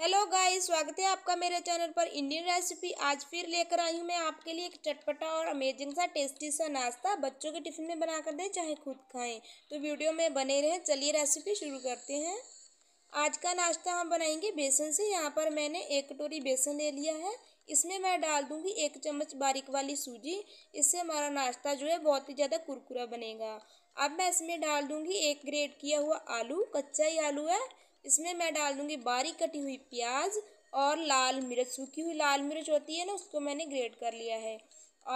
hello guys स्वागत है आपका मेरे चैनल पर इंडियन रेसिपी आज फिर लेकर आई हूँ मैं आपके लिए एक चटपटा और अमेजिंग सा टेस्टी सा नाश्ता बच्चों के टिफिन में बना कर दें चाहे खुद खाएं तो वीडियो में बने रहें चलिए रेसिपी शुरू करते हैं आज का नाश्ता हम बनाएंगे बेसन से यहाँ पर मैंने एक कटोरी बेसन ले लिया है इसमें मैं डाल दूंगी एक चम्मच बारीक वाली सूजी इससे हमारा नाश्ता जो है बहुत ही ज़्यादा कुरकुरा बनेगा अब मैं इसमें डाल दूंगी एक ग्रेट किया हुआ आलू कच्चा ही आलू है इसमें मैं डाल दूँगी बारीक कटी हुई प्याज और लाल मिर्च सूखी हुई लाल मिर्च होती है ना उसको मैंने ग्रेट कर लिया है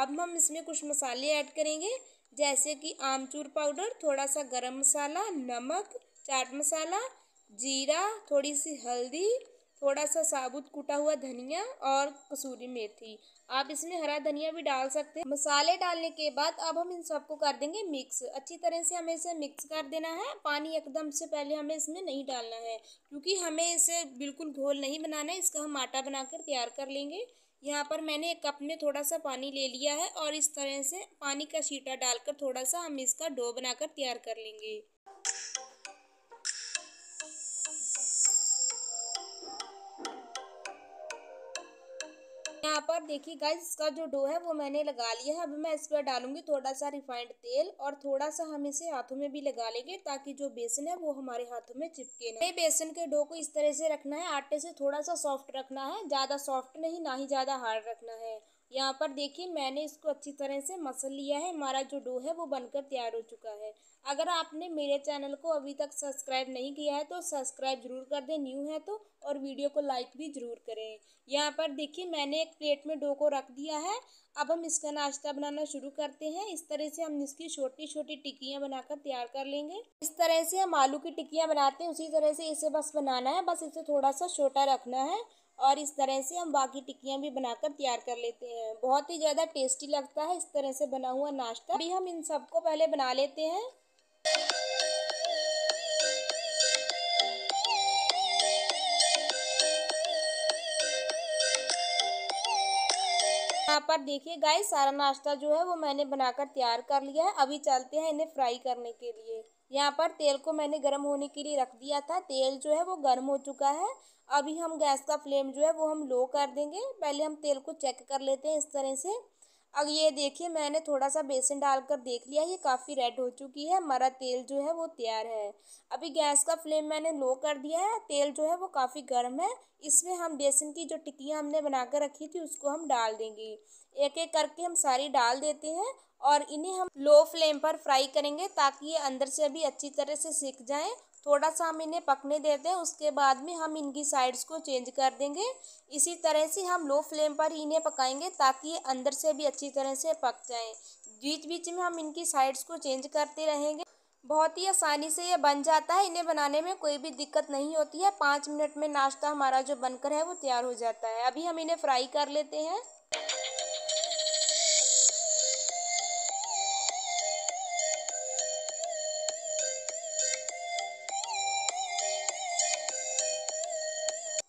अब हम इसमें कुछ मसाले ऐड करेंगे जैसे कि आमचूर पाउडर थोड़ा सा गरम मसाला नमक चाट मसाला जीरा थोड़ी सी हल्दी थोड़ा सा साबुत कुटा हुआ धनिया और कसूरी मेथी आप इसमें हरा धनिया भी डाल सकते हैं मसाले डालने के बाद अब हम इन सबको कर देंगे मिक्स अच्छी तरह से हमें इसे मिक्स कर देना है पानी एकदम से पहले हमें इसमें नहीं डालना है क्योंकि हमें इसे बिल्कुल घोल नहीं बनाना है इसका हम आटा बनाकर तैयार कर लेंगे यहाँ पर मैंने एक कप में थोड़ा सा पानी ले लिया है और इस तरह से पानी का छीटा डालकर थोड़ा सा हम इसका डो बनाकर तैयार कर लेंगे और देखिए गाइज इसका जो डो है वो मैंने लगा लिया है अब मैं इस पर डालूंगी थोड़ा सा रिफाइंड तेल और थोड़ा सा हम इसे हाथों में भी लगा लेंगे ताकि जो बेसन है वो हमारे हाथों में चिपके नहीं बेसन के डो को इस तरह से रखना है आटे से थोड़ा सा सॉफ्ट रखना है ज़्यादा सॉफ्ट नहीं ना ही ज़्यादा हार्ड रखना है यहाँ पर देखिए मैंने इसको अच्छी तरह से मसल लिया है हमारा जो डो है वो बनकर तैयार हो चुका है अगर आपने मेरे चैनल को अभी तक सब्सक्राइब नहीं किया है तो सब्सक्राइब ज़रूर कर दें न्यू है तो और वीडियो को लाइक भी ज़रूर करें यहाँ पर देखिए मैंने एक प्लेट में डो को रख दिया है अब हम इसका नाश्ता बनाना शुरू करते हैं इस तरह से हम इसकी छोटी छोटी टिक्कियाँ बनाकर तैयार कर लेंगे इस तरह से हम आलू की टिक्कियाँ बनाते हैं उसी तरह से इसे बस बनाना है बस इसे थोड़ा सा छोटा रखना है और इस तरह से हम बाकी टिक्कियाँ भी बनाकर तैयार कर लेते हैं बहुत ही ज़्यादा टेस्टी लगता है इस तरह से बना हुआ नाश्ता अभी हम इन सबको पहले बना लेते हैं यहाँ पर देखिए गाय सारा नाश्ता जो है वो मैंने बनाकर तैयार कर लिया है अभी चलते हैं इन्हें फ्राई करने के लिए यहाँ पर तेल को मैंने गर्म होने के लिए रख दिया था तेल जो है वो गर्म हो चुका है अभी हम गैस का फ्लेम जो है वो हम लो कर देंगे पहले हम तेल को चेक कर लेते हैं इस तरह से अब ये देखिए मैंने थोड़ा सा बेसन डालकर देख लिया ये काफ़ी रेड हो चुकी है हमारा तेल जो है वो तैयार है अभी गैस का फ्लेम मैंने लो कर दिया है तेल जो है वो काफ़ी गर्म है इसमें हम बेसन की जो टिक्कियाँ हमने बनाकर रखी थी उसको हम डाल देंगे एक एक करके हम सारी डाल देते हैं और इन्हें हम लो फ्लेम पर फ्राई करेंगे ताकि ये अंदर से भी अच्छी तरह से सीख जाएं थोड़ा सा हम इन्हें पकने देते हैं उसके बाद में हम इनकी साइड्स को चेंज कर देंगे इसी तरह से हम लो फ्लेम पर इन्हें पकाएंगे ताकि ये अंदर से भी अच्छी तरह से पक जाएं बीच बीच में हम इनकी साइड्स को चेंज करते रहेंगे बहुत ही आसानी से ये बन जाता है इन्हें बनाने में कोई भी दिक्कत नहीं होती है पाँच मिनट में नाश्ता हमारा जो बनकर है वो तैयार हो जाता है अभी हम इन्हें फ्राई कर लेते हैं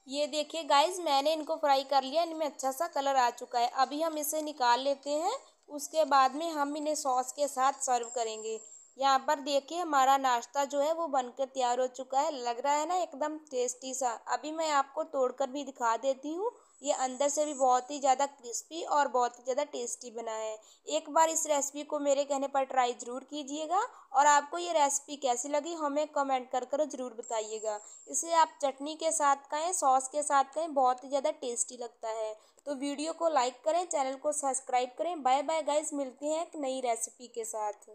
ये देखिए गाइज मैंने इनको फ्राई कर लिया इनमें अच्छा सा कलर आ चुका है अभी हम इसे निकाल लेते हैं उसके बाद में हम इन्हें सॉस के साथ सर्व करेंगे यहाँ पर देखिए हमारा नाश्ता जो है वो बनकर तैयार हो चुका है लग रहा है ना एकदम टेस्टी सा अभी मैं आपको तोड़कर भी दिखा देती हूँ ये अंदर से भी बहुत ही ज़्यादा क्रिस्पी और बहुत ही ज़्यादा टेस्टी बना है एक बार इस रेसिपी को मेरे कहने पर ट्राई ज़रूर कीजिएगा और आपको ये रेसिपी कैसी लगी हमें कमेंट कर कर ज़रूर बताइएगा इसे आप चटनी के साथ खाएँ सॉस के साथ खाएँ बहुत ही ज़्यादा टेस्टी लगता है तो वीडियो को लाइक करें चैनल को सब्सक्राइब करें बाय बाय गाइज मिलते हैं एक नई रेसिपी के साथ